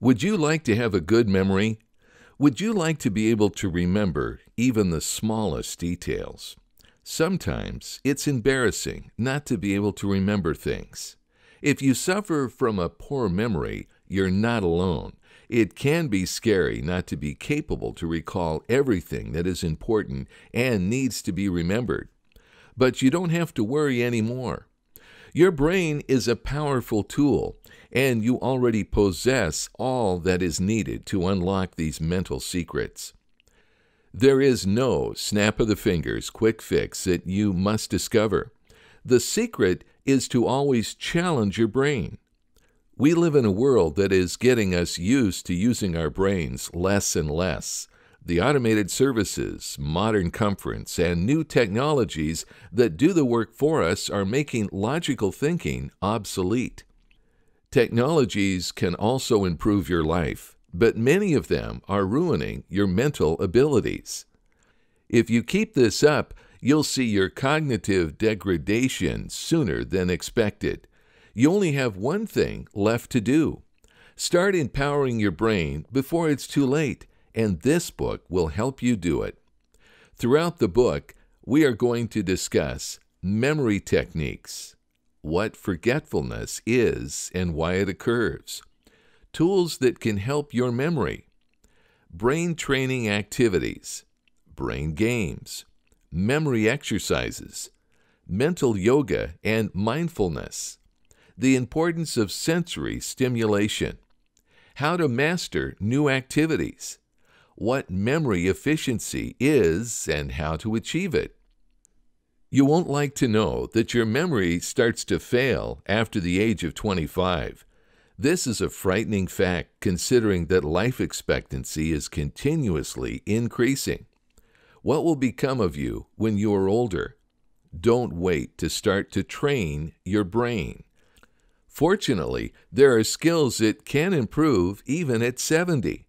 Would you like to have a good memory? Would you like to be able to remember even the smallest details? Sometimes it's embarrassing not to be able to remember things. If you suffer from a poor memory, you're not alone. It can be scary not to be capable to recall everything that is important and needs to be remembered. But you don't have to worry anymore. Your brain is a powerful tool and you already possess all that is needed to unlock these mental secrets. There is no snap of the fingers quick fix that you must discover. The secret is to always challenge your brain. We live in a world that is getting us used to using our brains less and less. The automated services, modern comforts, and new technologies that do the work for us are making logical thinking obsolete. Technologies can also improve your life, but many of them are ruining your mental abilities. If you keep this up, you'll see your cognitive degradation sooner than expected. You only have one thing left to do. Start empowering your brain before it's too late, and this book will help you do it. Throughout the book, we are going to discuss memory techniques, what forgetfulness is and why it occurs, tools that can help your memory, brain training activities, brain games, memory exercises, mental yoga and mindfulness, the importance of sensory stimulation, how to master new activities, what memory efficiency is and how to achieve it, you won't like to know that your memory starts to fail after the age of 25. This is a frightening fact considering that life expectancy is continuously increasing. What will become of you when you are older? Don't wait to start to train your brain. Fortunately, there are skills that can improve even at 70.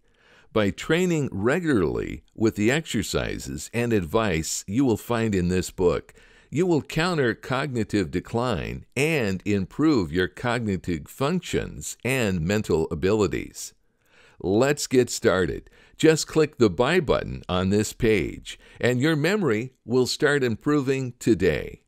By training regularly with the exercises and advice you will find in this book, you will counter cognitive decline and improve your cognitive functions and mental abilities. Let's get started. Just click the Buy button on this page, and your memory will start improving today.